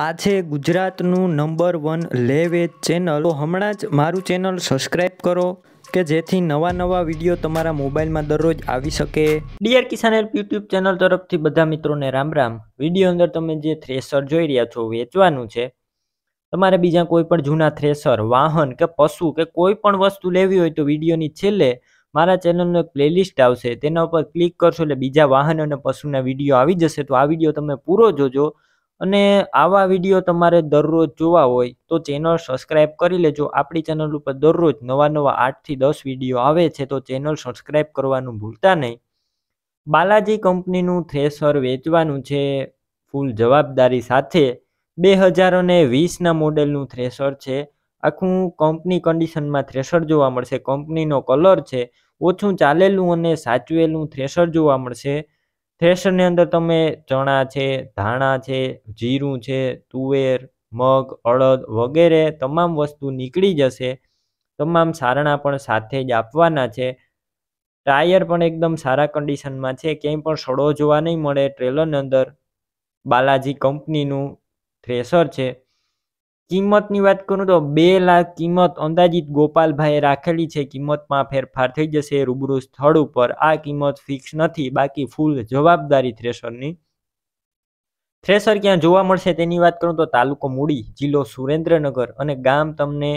આ છે ગુજરાતનું નંબર વન લેવેજ ચેનલ તો હમણાં જ મારું ચેનલ સબસ્ક્રાઈબ કરો કે જેથી નવા નવા વિડીયો તમારા મોબાઈલમાં દરરોજ આવી શકે dear Kisan help YouTube channel તરફથી બધા મિત્રોને રામ રામ વિડીયો અંદર તમે જે થ્રેસર જોઈ રહ્યા છો વેચવાનું છે તમારે બીજા કોઈ પણ જૂના થ્રેસર વાહન કે પશુ કે કોઈ પણ વસ્તુ લેવી હોય તો વિડીયોની છેલ્લે મારા ચેનલનો એક પ્લેલિસ્ટ આવશે તેના ઉપર ક્લિક કરશો એટલે બીજા વાહન અને પશુના વિડીયો આવી જશે તો આ વિડીયો તમે પૂરો જોજો અને આવા વિડીયો તમારે દરરોજ જોવા હોય તો ચેનલ સબસ્ક્રાઇબ કરી લેજો આપણી ચેનલ ઉપર દરરોજ નવા નવા આઠથી દસ વિડીયો આવે છે તો ચેનલ સબસ્ક્રાઇબ કરવાનું ભૂલતા નહીં બાલાજી કંપનીનું થ્રેસર વેચવાનું છે ફૂલ જવાબદારી સાથે બે હજાર અને વીસના મોડેલનું થ્રેસર છે આખું કંપની કન્ડિશનમાં થ્રેસર જોવા મળશે કંપનીનો કલર છે ઓછું ચાલેલું અને સાચવેલું થ્રેસર જોવા મળશે થ્રેશરની અંદર તમે ચણા છે ધાણા છે જીરું છે તુવેર મગ અડદ વગેરે તમામ વસ્તુ નીકળી જશે તમામ સારણા પણ સાથે જ આપવાના છે ટાયર પણ એકદમ સારા કન્ડિશનમાં છે ક્યાંય પણ સડો જોવા નહીં મળે ટ્રેલરની અંદર બાલાજી કંપનીનું થ્રેસર છે કિંમતની વાત કરું તો બે લાખ કિંમત અંદાજિત ગોપાલભાઈએ રાખેલી છે કિંમતમાં ફેરફાર થઈ જશે રૂબરૂ સ્થળ ઉપર આ કિંમત ફિક્સ નથી બાકી ફૂલ જવાબદારી થ્રેશરની થ્રેશર ક્યાં જોવા મળશે તેની વાત કરું તો તાલુકો મૂડી જિલ્લો સુરેન્દ્રનગર અને ગામ તમને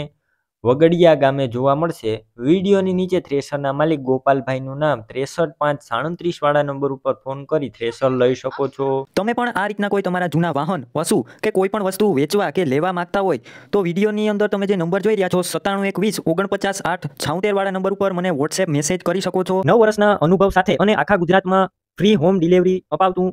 વગડિયા ગામે જોવા મળશે વિડીયોની નીચે થ્રેસરના માલિક ગોપાલભાઈનું નામ ત્રેસઠ પાંચ સાડત્રીસ વાળા નંબર ઉપર ફોન કરી થ્રેસર લઈ શકો છો તમે પણ આ રીતના કોઈ તમારા જૂના વાહન વસુ કે કોઈ પણ વસ્તુ વેચવા કે લેવા માંગતા હોય તો વિડીયોની અંદર તમે જે નંબર જોઈ રહ્યા છો સત્તાણું એકવીસ ઓગણપચાસ આઠ છાઉતેર વાળા નંબર ઉપર મને વોટ્સએપ મેસેજ કરી શકો છો નવ વર્ષના અનુભવ સાથે અને આખા ગુજરાતમાં ફ્રી હોમ ડિલિવરી અપાવતું